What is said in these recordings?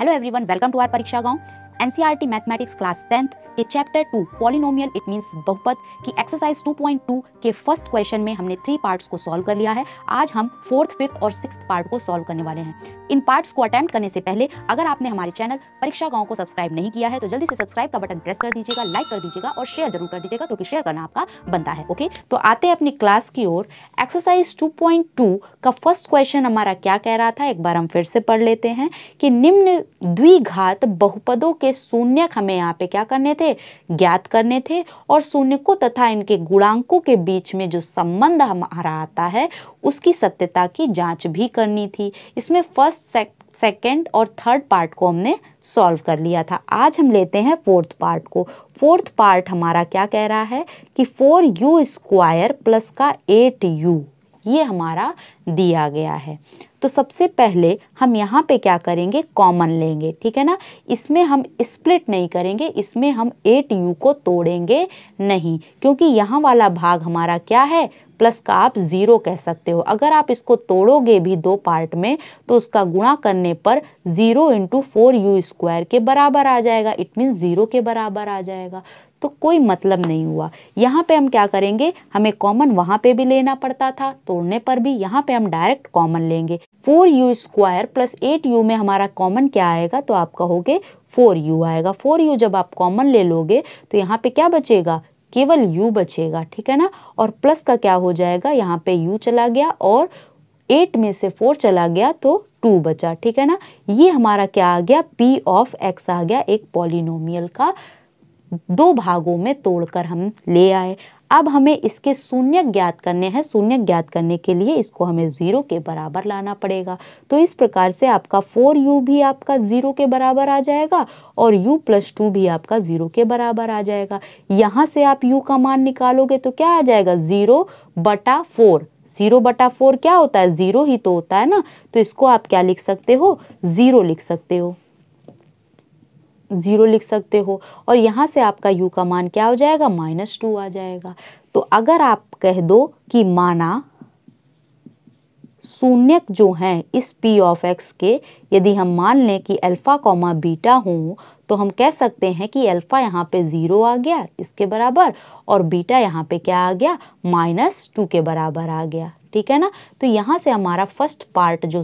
hello everyone welcome to our परीक्षा गांव NCERT mathematics class 10th के चैप्टर 2 पॉलिनोमियल इट मीन्स बहुपद की एक्सरसाइज 2.2 के फर्स्ट क्वेश्चन में हमने थ्री पार्ट्स को सॉल्व कर लिया है आज हम फोर्थ फिफ्थ और सिक्स पार्ट को सॉल्व करने वाले हैं इन पार्ट्स को अटैम्प्ट करने से पहले अगर आपने हमारे चैनल परीक्षा गांव को सब्सक्राइब नहीं किया है तो जल्दी से सब्सक्राइब का बटन प्रेस कर दीजिएगा लाइक कर दीजिएगा और शेयर जरूर कर दीजिएगा क्योंकि तो शेयर करना आपका बनता है ओके तो आते हैं अपनी क्लास की ओर एक्सरसाइज टू का फर्स्ट क्वेश्चन हमारा क्या कह रहा था एक बार हम फिर से पढ़ लेते हैं कि निम्न द्विघात बहुपदों के के शून्यक हमें यहाँ पे क्या करने थे ज्ञात करने थे और शून्यकों तथा इनके गुणांकों के बीच में जो संबंध हमारा आता है उसकी सत्यता की जांच भी करनी थी इसमें फर्स्ट सेकंड और थर्ड पार्ट को हमने सॉल्व कर लिया था आज हम लेते हैं फोर्थ पार्ट को फोर्थ पार्ट हमारा क्या कह रहा है कि फोर यू स्क्वायर प्लस का एट यू ये हमारा दिया गया है तो सबसे पहले हम यहाँ पे क्या करेंगे कॉमन लेंगे ठीक है ना इसमें हम स्प्लिट नहीं करेंगे इसमें हम एट यू को तोड़ेंगे नहीं क्योंकि यहाँ वाला भाग हमारा क्या है प्लस का आप ज़ीरो कह सकते हो अगर आप इसको तोड़ोगे भी दो पार्ट में तो उसका गुणा करने पर zero into four u square के बराबर आ जाएगा इट मीन ज़ीरो के बराबर आ जाएगा तो कोई मतलब नहीं हुआ यहाँ पे हम क्या करेंगे हमें कॉमन वहाँ पे भी लेना पड़ता था तोड़ने पर भी यहाँ पे हम डायरेक्ट कॉमन लेंगे four u square plus eight u में हमारा कॉमन क्या आएगा तो आप कहोगे फोर यू आएगा फोर यू जब आप कॉमन ले लोगे तो यहाँ पे क्या बचेगा केवल यू बचेगा ठीक है ना और प्लस का क्या हो जाएगा यहाँ पे यू चला गया और एट में से फोर चला गया तो टू बचा ठीक है ना ये हमारा क्या आ गया पी ऑफ एक्स आ गया एक पॉलिनोमियल का दो भागों में तोड़कर हम ले आए अब हमें इसके शून्य ज्ञात करने हैं शून्य ज्ञात करने के लिए इसको हमें ज़ीरो के बराबर लाना पड़ेगा तो इस प्रकार से आपका फोर यू भी आपका ज़ीरो के बराबर आ जाएगा और यू प्लस टू भी आपका ज़ीरो के बराबर आ जाएगा यहाँ से आप यू का मान निकालोगे तो क्या आ जाएगा ज़ीरो बटा फोर ज़ीरो बटा फोर क्या होता है ज़ीरो ही तो होता है ना तो इसको आप क्या लिख सकते हो ज़ीरो लिख सकते हो ज़ीरो लिख सकते हो और यहाँ से आपका यू का मान क्या हो जाएगा माइनस टू आ जाएगा तो अगर आप कह दो कि माना शून्यक जो हैं इस पी ऑफ एक्स के यदि हम मान लें कि अल्फ़ा कॉमा बीटा हों तो हम कह सकते हैं कि अल्फ़ा यहाँ पे ज़ीरो आ गया इसके बराबर और बीटा यहाँ पे क्या आ गया माइनस टू के बराबर आ गया ठीक है ना तो यहाँ से हमारा फर्स्ट पार्ट जो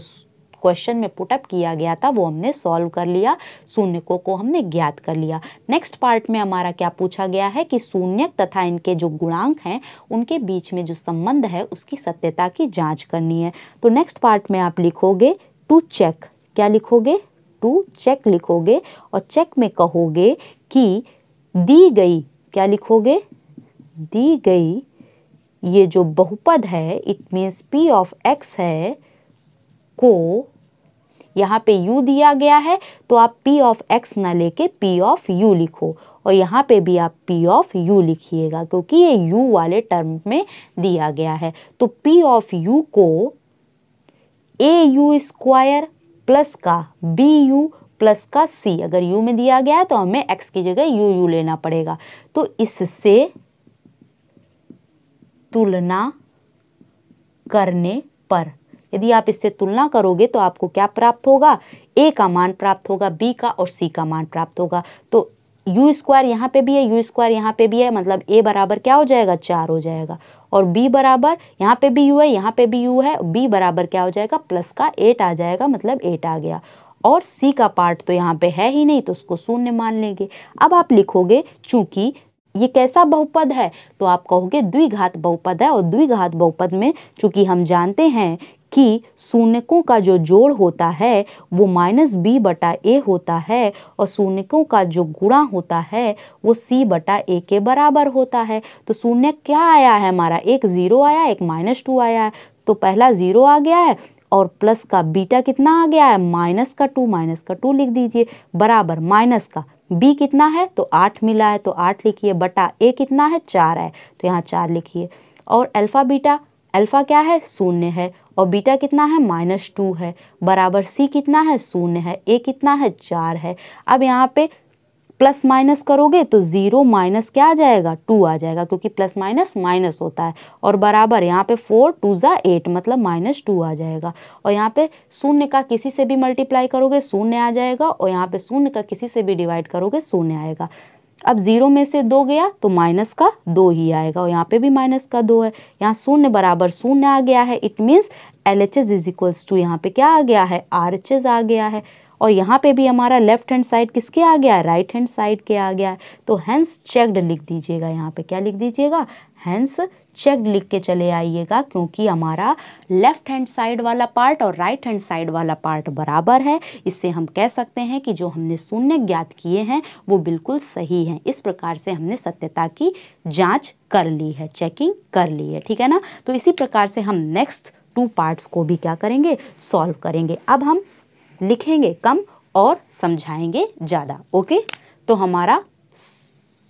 क्वेश्चन में पुटअप किया गया था वो हमने सॉल्व कर लिया शून्यकों को हमने ज्ञात कर लिया नेक्स्ट पार्ट में हमारा क्या पूछा गया है कि शून्यक तथा इनके जो गुणांक हैं उनके बीच में जो संबंध है उसकी सत्यता की जाँच करनी है तो नेक्स्ट पार्ट में आप लिखोगे टू चेक क्या लिखोगे टू चेक लिखोगे और चेक में कहोगे कि दी गई क्या लिखोगे दी गई ये जो बहुपद है it means p of x है को यहाँ पे u दिया गया है तो आप p ऑफ x ना लेके p ऑफ u लिखो और यहाँ पे भी आप p ऑफ u लिखिएगा क्योंकि ये u वाले टर्म में दिया गया है तो p ऑफ u को ए यू स्क्वायर प्लस का बी यू प्लस का सी अगर यू में दिया गया है तो हमें एक्स की जगह यू यू लेना पड़ेगा तो इससे तुलना करने पर यदि आप इससे तुलना करोगे तो आपको क्या प्राप्त होगा ए का मान प्राप्त होगा बी का और सी का मान प्राप्त होगा तो यू स्क्वायर यहाँ पे भी है यू स्क्वायर यहाँ पे भी है मतलब ए बराबर क्या हो जाएगा चार हो जाएगा और बी बराबर यहाँ पे भी यू है यहाँ पे भी यू है बी बराबर क्या हो जाएगा प्लस का एट आ जाएगा मतलब एट आ गया और सी का पार्ट तो यहाँ पे है ही नहीं तो उसको शून्य मान लेंगे अब आप लिखोगे चूंकि ये कैसा बहुपद है तो आप कहोगे द्विघात बहुपद है और द्विघात बहुपद में चूंकि हम जानते हैं कि शून्यकों का जो जोड़ होता है वो माइनस बी बटा ए होता है और शून्यकों का जो गुणा होता है वो सी बटा ए के बराबर होता है तो शून्य क्या आया है हमारा एक ज़ीरो आया एक माइनस टू आया है तो पहला ज़ीरो आ गया है और प्लस का बीटा कितना आ गया है माइनस का टू माइनस का टू लिख दीजिए बराबर माइनस का बी कितना है तो आठ मिला है तो आठ लिखिए बटा ए कितना है चार है तो यहाँ चार लिखिए और अल्फ़ा बीटा अल्फ़ा क्या है शून्य है और बीटा कितना है माइनस टू है बराबर सी कितना है शून्य है ए कितना है चार है अब यहाँ पे प्लस माइनस करोगे तो ज़ीरो माइनस क्या आ जाएगा टू आ जाएगा क्योंकि प्लस माइनस माइनस होता है और बराबर यहाँ पे फोर टू ज़ा एट मतलब माइनस टू आ जाएगा और यहाँ पे शून्य का किसी से भी मल्टीप्लाई करोगे शून्य आ जाएगा और यहाँ पे शून्य का किसी से भी डिवाइड करोगे शून्य आएगा अब ज़ीरो में से दो गया तो माइनस का दो ही आएगा और यहाँ पे भी माइनस का दो है यहाँ शून्य बराबर शून्य आ गया है it means L H S is equals to यहाँ पे क्या आ गया है आर एच एज आ गया है और यहाँ पे भी हमारा लेफ्ट हैंड साइड किसके आ गया राइट हैंड साइड के आ गया तो हैंस चेकड लिख दीजिएगा यहाँ पे क्या लिख दीजिएगा हैंस चेकड लिख के चले आइएगा क्योंकि हमारा लेफ्ट हैंड साइड वाला पार्ट और राइट हैंड साइड वाला पार्ट बराबर है इससे हम कह सकते हैं कि जो हमने शून्य ज्ञात किए हैं वो बिल्कुल सही हैं इस प्रकार से हमने सत्यता की जाँच कर ली है चेकिंग कर ली है ठीक है ना तो इसी प्रकार से हम नेक्स्ट टू पार्ट्स को भी क्या करेंगे सॉल्व करेंगे अब हम लिखेंगे कम और समझाएंगे ज़्यादा ओके तो हमारा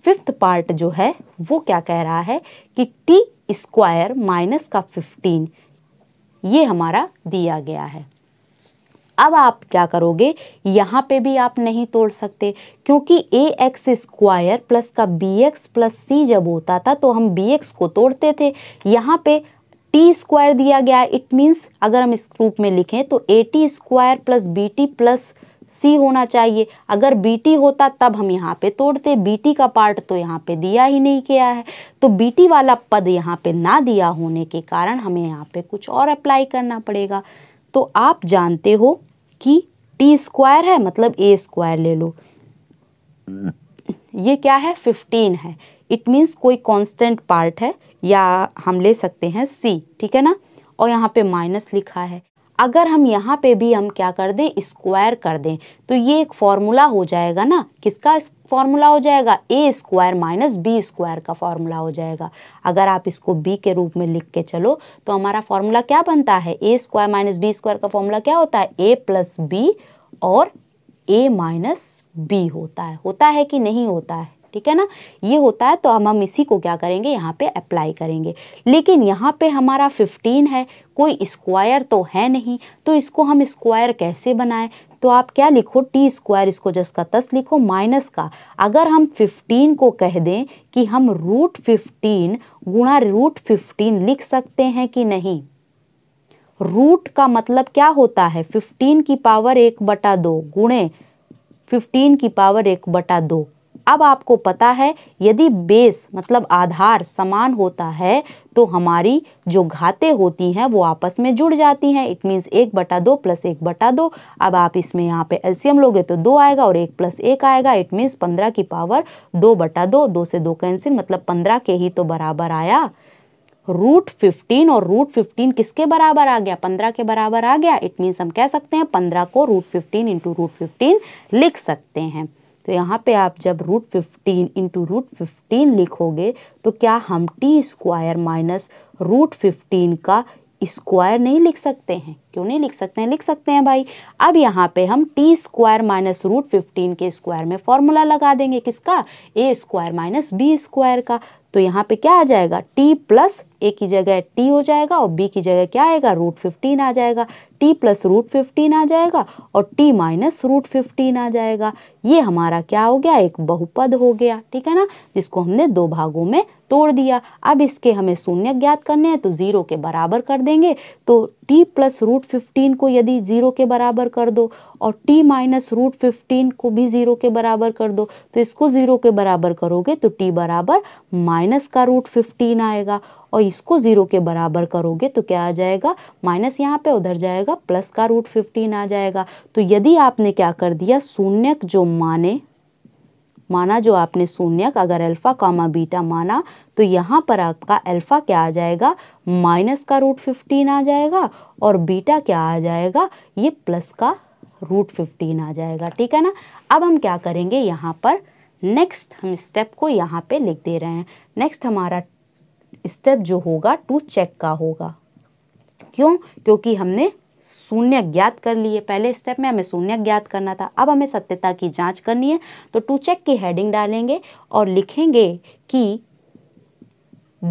फिफ्थ पार्ट जो है वो क्या कह रहा है कि टी स्क्वायर माइनस का फिफ्टीन ये हमारा दिया गया है अब आप क्या करोगे यहाँ पे भी आप नहीं तोड़ सकते क्योंकि ए एक्स स्क्वायर प्लस का बी एक्स प्लस सी जब होता था तो हम बी एक्स को तोड़ते थे यहाँ पे टी स्क्वायर दिया गया है इट मीन्स अगर हम इस रूप में लिखें तो A T square plus b T plus c होना चाहिए अगर बी टी होता तब हम यहाँ पे तोड़ते बी टी का पार्ट तो यहाँ पे दिया ही नहीं गया है तो बी टी वाला पद यहाँ पे ना दिया होने के कारण हमें यहाँ पे कुछ और अप्लाई करना पड़ेगा तो आप जानते हो कि टी स्क्वायर है मतलब ए स्क्वायर ले लो ये क्या है फिफ्टीन है इट मीन्स कोई कॉन्स्टेंट पार्ट है या हम ले सकते हैं सी ठीक है ना और यहाँ पे माइनस लिखा है अगर हम यहाँ पे भी हम क्या कर दें स्क्वायर कर दें तो ये एक फार्मूला हो जाएगा ना किसका फॉर्मूला हो जाएगा a square minus b square का फॉर्मूला हो जाएगा अगर आप इसको बी के रूप में लिख के चलो तो हमारा फार्मूला क्या बनता है a square minus b square का फॉर्मूला क्या होता है ए प्लस बी और ए माइनस बी होता है होता है कि नहीं होता है ठीक है ना ये होता है तो हम हम इसी को क्या करेंगे यहाँ पे अप्लाई करेंगे लेकिन यहाँ पे हमारा 15 है कोई स्क्वायर तो है नहीं तो इसको हम स्क्वायर कैसे बनाएं तो आप क्या लिखो टी स्क्वायर इसको जस का तस लिखो माइनस का अगर हम 15 को कह दें कि हम रूट फिफ्टीन गुणा रूट फिफ्टीन लिख सकते हैं कि नहीं रूट का मतलब क्या होता है फिफ्टीन की पावर एक बटा दो गुणे फिफ्टीन की पावर एक बटा दो अब आपको पता है यदि बेस मतलब आधार समान होता है तो हमारी जो घातें होती हैं वो आपस में जुड़ जाती हैं इट मीन्स एक बटा दो प्लस एक बटा दो अब आप इसमें यहाँ पे एलसीएम लोगे तो दो आएगा और एक प्लस एक आएगा इट मीन्स पंद्रह की पावर दो बटा दो दो से दो कैंसिल मतलब पंद्रह के ही तो बराबर आया रूट फिफ्टीन और रूट फिफ्टीन किसके बराबर आ गया पंद्रह के बराबर आ गया इट मीन्स हम कह सकते हैं पंद्रह को root fifteen into root fifteen लिख सकते हैं तो यहाँ पे आप जब root fifteen into root fifteen लिखोगे तो क्या हम t square minus root fifteen का स्क्वायर नहीं लिख सकते हैं क्यों नहीं लिख सकते हैं लिख सकते हैं भाई अब यहाँ पे हम t square minus root fifteen के स्क्वायर में फॉर्मूला लगा देंगे किसका a square minus b square का तो यहाँ पे क्या आ जाएगा टी प्लस ए की जगह टी हो जाएगा और बी की जगह क्या आएगा रूट फिफ्टीन आ जाएगा टी प्लस रूट फिफ्टीन आ जाएगा और टी माइनस रूट फिफ्टीन आ जाएगा ये हमारा क्या हो गया एक बहुपद हो गया ठीक है ना जिसको हमने दो भागों में तोड़ दिया अब इसके हमें शून्य ज्ञात करने हैं तो ज़ीरो के बराबर कर देंगे तो टी प्लस रूट फिफ्टीन को यदि ज़ीरो के बराबर कर दो और टी माइनस रूट फिफ्टीन को भी ज़ीरो के बराबर कर दो तो इसको ज़ीरो के बराबर करोगे तो टी बराबर माइनस का रूट फिफ्टीन आएगा और इसको ज़ीरो के बराबर करोगे तो क्या आ जाएगा माइनस यहाँ पे उधर जाएगा जाएगा प्लस का रूट फिफ्टीन आ जाएगा तो यदि आपने क्या कर दिया शून्यक जो माने माना जो आपने शून्यक अगर अल्फ़ा कॉमा बीटा माना तो यहाँ पर आपका अल्फ़ा क्या आ जाएगा माइनस का रूट फिफ्टीन आ जाएगा और बीटा क्या आ जाएगा ये प्लस का रूट फिफ्टीन आ जाएगा ठीक है ना अब हम क्या करेंगे यहाँ पर नेक्स्ट हम स्टेप को यहाँ पे लिख दे रहे हैं नेक्स्ट हमारा स्टेप जो होगा टू चेक का होगा क्यों क्योंकि हमने शून्य ज्ञात कर लिए पहले स्टेप में हमें शून्य ज्ञात करना था अब हमें सत्यता की जांच करनी है तो टू चेक की हेडिंग डालेंगे और लिखेंगे कि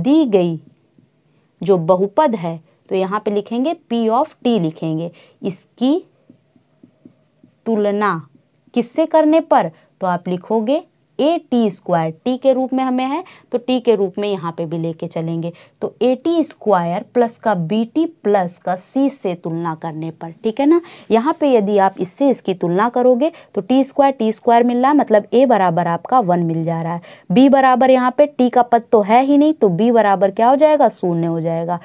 दी गई जो बहुपद है तो यहाँ पे लिखेंगे पी ऑफ टी लिखेंगे इसकी तुलना किससे करने पर तो आप लिखोगे ए टी स्क्वायर टी के रूप में हमें है तो टी के रूप में यहाँ पे भी लेके चलेंगे तो ए टी स्क्वायर प्लस का बी टी प्लस का सी से तुलना करने पर ठीक है ना यहाँ पे यदि आप इससे इसकी तुलना करोगे तो टी स्क्वायर टी स्क्वायर मिल रहा है मतलब ए बराबर आपका वन मिल जा रहा है बी बराबर यहाँ पे टी का पद तो है ही नहीं तो बी बराबर क्या हो जाएगा शून्य हो जाएगा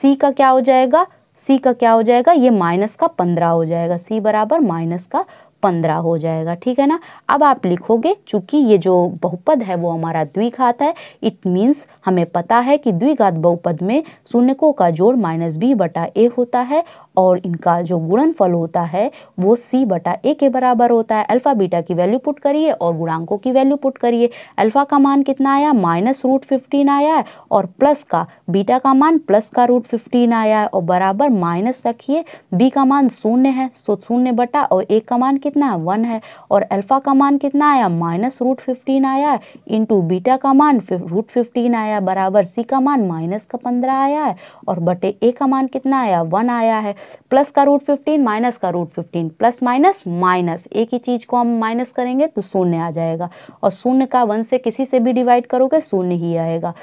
सी का क्या हो जाएगा सी का क्या हो जाएगा ये माइनस का पंद्रह हो जाएगा सी बराबर माइनस का पंद्रह हो जाएगा ठीक है ना अब आप लिखोगे चूंकि ये जो बहुपद है वो हमारा द्विघात है इट मीन्स हमें पता है कि द्विघात बहुपद में शून्यकों का जोड़ माइनस बी बटा ए होता है और इनका जो गुणनफल होता है वो सी बटा ए के बराबर होता है अल्फ़ा बीटा की वैल्यू पुट करिए और गुणांकों की वैल्यू पुट करिए अल्फ़ा का मान कितना आया माइनस रूट फिफ्टीन आया है और प्लस का बीटा का मान प्लस का रूट फिफ्टीन आया है और बराबर माइनस रखिए बी का मान शून्य है सो शून्य बटा और ए का मान कितना है वन है और अल्फ़ा का मान कितना आया माइनस रूट फिफ्टीन आया इंटू बीटा का मान रूट फिफ्टीन आया बराबर सी का मान माइनस का पंद्रह आया है और बटे ए का मान कितना आया वन आया है प्लस का रूट फिफ्टीन माइनस का root fifteen plus minus minus एक ही चीज़ को हम माइनस करेंगे तो शून्य आ जाएगा और शून्य का वन से किसी से भी डिवाइड करोगे शून्य ही आएगा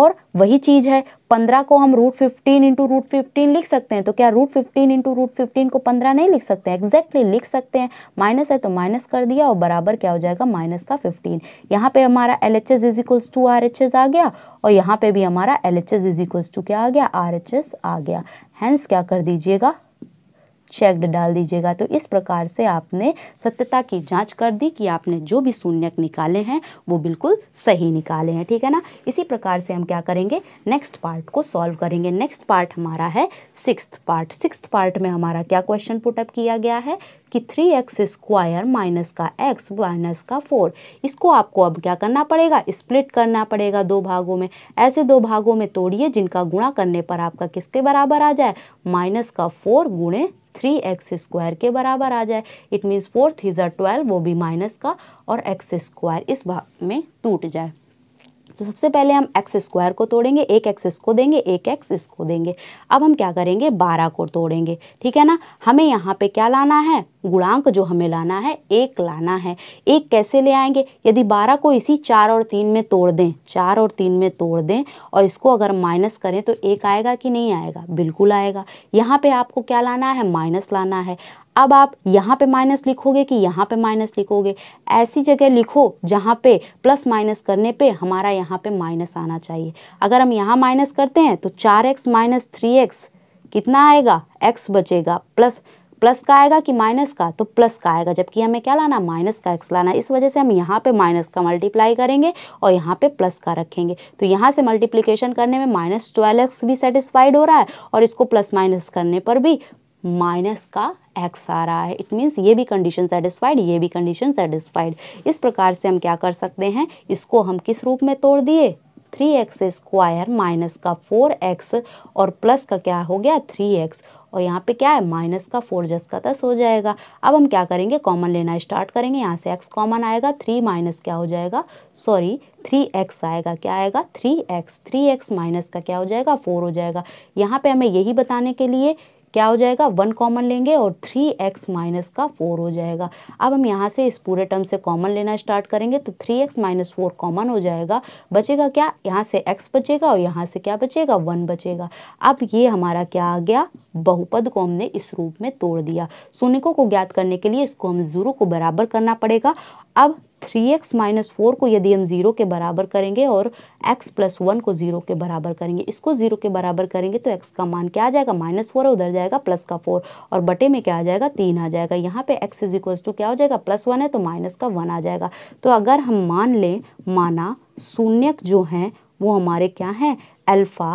और वही चीज़ है पंद्रह को हम root fifteen into root fifteen लिख सकते हैं तो क्या root fifteen into root fifteen को पंद्रह नहीं लिख सकते एग्जैक्टली लिख सकते हैं माइनस है तो माइनस कर दिया और बराबर क्या हो जाएगा माइनस का फिफ्टीन यहाँ पे हमारा L H S equals to R H S आ गया और यहाँ पे भी हमारा L H S equals to क्या आ गया आर एच एस आ गया हैंस क्या कर दीजिएगा चेक्ड डाल दीजिएगा तो इस प्रकार से आपने सत्यता की जांच कर दी कि आपने जो भी शून्यक निकाले हैं वो बिल्कुल सही निकाले हैं ठीक है ना इसी प्रकार से हम क्या करेंगे नेक्स्ट पार्ट को सॉल्व करेंगे नेक्स्ट पार्ट हमारा है सिक्स्थ पार्ट सिक्स्थ पार्ट में हमारा क्या क्वेश्चन पुटअप किया गया है कि थ्री एक्स स्क्वायर माइनस का एक्स माइनस का फोर इसको आपको अब क्या करना पड़ेगा स्प्लिट करना पड़ेगा दो भागों में ऐसे दो भागों में तोड़िए जिनका गुणा करने पर आपका किसके बराबर आ जाए माइनस का फोर गुणे थ्री एक्स स्क्वायर के बराबर आ जाए it means four three twelve वो भी माइनस का और एक्स स्क्वायर इस भाग में टूट जाए तो सबसे पहले हम एक्स स्क्वायर को तोड़ेंगे एक एक्स इसको देंगे एक एक्स इसको देंगे अब हम क्या करेंगे बारह को तोड़ेंगे ठीक है ना हमें यहाँ पे क्या लाना है गुणांक जो हमें लाना है एक लाना है एक कैसे ले आएंगे यदि बारह को इसी चार और तीन में तोड़ दें चार और तीन में तोड़ दें और इसको अगर माइनस करें तो एक आएगा कि नहीं आएगा बिल्कुल आएगा यहाँ पे आपको क्या लाना है माइनस लाना है अब आप यहाँ पे माइनस लिखोगे कि यहाँ पे माइनस लिखोगे ऐसी जगह लिखो जहाँ पे प्लस माइनस करने पे हमारा यहाँ पे माइनस आना चाहिए अगर हम यहाँ माइनस करते हैं तो चार एक्स माइनस थ्री एक्स कितना आएगा एक्स बचेगा प्लस प्लस का आएगा कि माइनस का तो प्लस का आएगा जबकि हमें क्या लाना माइनस का एक्स लाना इस वजह से हम यहाँ पे माइनस का मल्टीप्लाई करेंगे और यहाँ पे प्लस का रखेंगे तो यहाँ से मल्टीप्लिकेशन करने में माइनस ट्वेल्व एक्स भी सेटिस्फाइड हो रहा है और इसको प्लस माइनस करने पर भी माइनस का एक्स आ रहा है इट मीन्स ये भी कंडीशन सेटिस्फाइड ये भी कंडीशन सेटिस्फाइड इस प्रकार से हम क्या कर सकते हैं इसको हम किस रूप में तोड़ दिए थ्री एक्स स्क्वायर माइनस का फोर एक्स और प्लस का क्या हो गया थ्री एक्स और यहाँ पे क्या है माइनस का फोर जस का दस हो जाएगा अब हम क्या करेंगे कॉमन लेना स्टार्ट करेंगे यहाँ से एक्स कॉमन आएगा थ्री माइनस क्या हो जाएगा सॉरी थ्री एक्स आएगा क्या आएगा three x three x minus का क्या हो जाएगा फोर हो जाएगा यहाँ पे हमें यही बताने के लिए क्या हो जाएगा वन कॉमन लेंगे और थ्री एक्स माइनस का फोर हो जाएगा अब हम यहाँ से इस पूरे टर्म से कॉमन लेना स्टार्ट करेंगे तो three x minus four common हो जाएगा बचेगा क्या यहाँ से एक्स बचेगा और यहाँ से क्या बचेगा वन बचेगा अब ये हमारा क्या आ गया बहुपद को हमने इस रूप में तोड़ दिया शून्यकों को ज्ञात करने के लिए इसको हम ज़ीरो को बराबर करना पड़ेगा अब थ्री एक्स माइनस फोर को यदि हम ज़ीरो के बराबर करेंगे और एक्स प्लस वन को ज़ीरो के बराबर करेंगे इसको ज़ीरो के बराबर करेंगे तो एक्स का मान क्या आ जाएगा माइनस फोर उधर जाएगा जाएगा प्लस का फोर और बटे में क्या आ जाएगा तीन आ जाएगा यहाँ पे एक्स इज इक्वल टू क्या हो जाएगा प्लस वन है तो माइनस का वन आ जाएगा तो अगर हम मान लें माना शून्यक जो हैं वो हमारे क्या हैं अल्फ़ा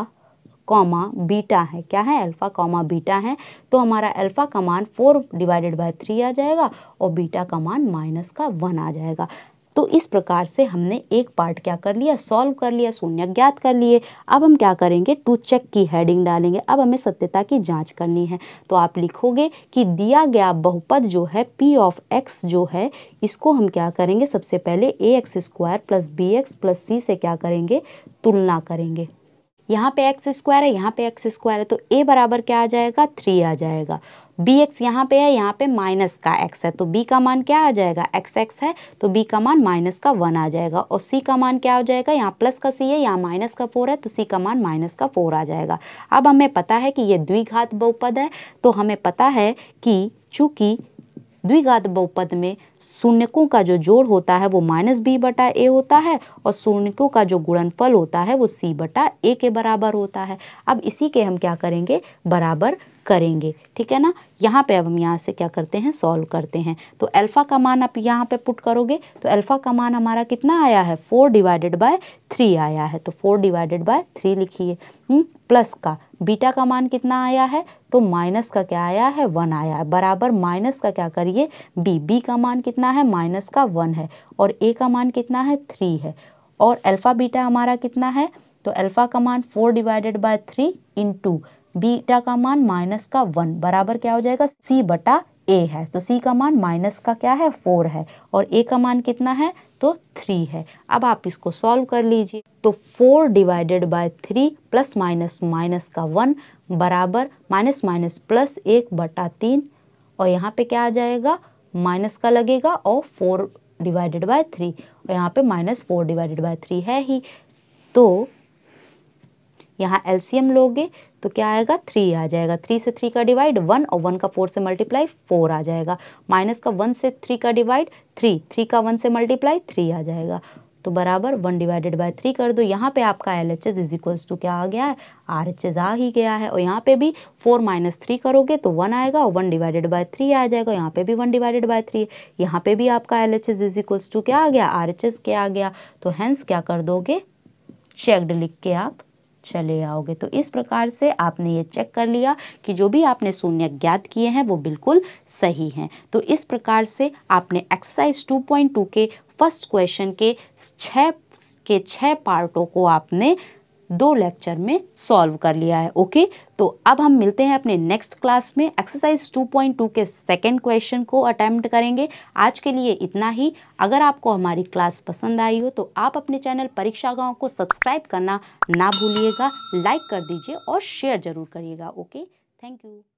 कॉमा बीटा है क्या है अल्फ़ा कॉमा बीटा है तो हमारा अल्फ़ा का मान फोर डिवाइडेड बाय थ्री आ जाएगा और बीटा का मान माइनस का वन आ जाएगा तो इस प्रकार से हमने एक पार्ट क्या कर लिया सॉल्व कर लिया शून्य ज्ञात कर लिए अब हम क्या करेंगे टू चेक की हेडिंग डालेंगे अब हमें सत्यता की जाँच करनी है तो आप लिखोगे कि दिया गया बहुपद जो है पी ऑफ एक्स जो है इसको हम क्या करेंगे सबसे पहले a x square plus b x plus c से क्या करेंगे तुलना करेंगे यहाँ पे एक्स स्क्वायर है यहाँ पे एक्स स्क्वायर है तो ए बराबर क्या आ जाएगा थ्री आ जाएगा बी एक्स यहाँ पे है यहाँ पे माइनस का एक्स है तो बी का मान क्या आ जाएगा एक्स एक्स है तो बी का मान माइनस का वन आ जाएगा और सी का मान क्या हो जाएगा यहाँ प्लस का सी है यहाँ माइनस का फोर है तो सी का मान माइनस का फोर आ जाएगा अब हमें पता है कि ये द्विघात बहुपद है तो हमें पता है कि चूँकि द्विघात बहुपद में शून्यकों का जो जोड़ होता है वो माइनस बी बटा ए होता है और शून्यकों का जो गुणनफल होता है वो सी बटा ए के बराबर होता है अब इसी के हम क्या करेंगे बराबर करेंगे ठीक है ना यहाँ पे अब हम यहाँ से क्या करते हैं सॉल्व करते हैं तो अल्फ़ा का मान आप यहाँ पे पुट करोगे तो अल्फ़ा का मान हमारा कितना आया है फोर डिवाइडेड बाय थ्री आया है तो फोर डिवाइडेड बाय थ्री लिखिए हम्म, प्लस का बीटा का मान कितना आया है तो माइनस का क्या आया है वन आया है बराबर माइनस का क्या करिए बी बी का मान कितना है माइनस का वन है और ए का मान कितना है थ्री है और अल्फ़ा बीटा हमारा कितना है तो अल्फ़ा का मान four divided by three into beta का मान माइनस का वन बराबर क्या हो जाएगा सी बटा ए है तो सी का मान माइनस का क्या है फोर है और ए का मान कितना है तो थ्री है अब आप इसको सॉल्व कर लीजिए तो four divided by three plus minus minus का वन बराबर माइनस माइनस प्लस एक बटा तीन और यहाँ पे क्या आ जाएगा माइनस का लगेगा और फोर डिवाइडेड बाय थ्री और यहाँ पे minus four divided by three है ही तो यहाँ एलसीएम लोगे तो क्या आएगा थ्री आ जाएगा थ्री से थ्री का डिवाइड वन और वन का फोर से मल्टीप्लाई फोर आ जाएगा माइनस का वन से थ्री का डिवाइड थ्री थ्री का वन से मल्टीप्लाई थ्री आ जाएगा तो बराबर वन डिवाइडेड बाय थ्री कर दो यहाँ पे आपका L H S is equals to क्या आ गया है आर एच एस आ ही गया है और यहाँ पे भी फोर माइनस थ्री करोगे तो वन आएगा और वन डिवाइडेड बाय थ्री आ जाएगा यहाँ पे भी वन डिवाइडेड बाय थ्री यहाँ पे भी आपका L H S is equals to क्या आ गया आर एच एस क्या आ गया तो हैंस क्या कर दोगे चेक्ड लिख के आप चले आओगे तो इस प्रकार से आपने ये चेक कर लिया कि जो भी आपने शून्य ज्ञात किए हैं वो बिल्कुल सही हैं तो इस प्रकार से आपने एक्सरसाइज 2.2 के फर्स्ट क्वेश्चन के छः के छः पार्टों को आपने दो लेक्चर में सॉल्व कर लिया है ओके तो अब हम मिलते हैं अपने नेक्स्ट क्लास में एक्सरसाइज 2.2 के सेकंड क्वेश्चन को अटैम्प्ट करेंगे आज के लिए इतना ही अगर आपको हमारी क्लास पसंद आई हो तो आप अपने चैनल परीक्षा गांव को सब्सक्राइब करना ना भूलिएगा लाइक कर दीजिए और शेयर ज़रूर करिएगा ओके थैंक यू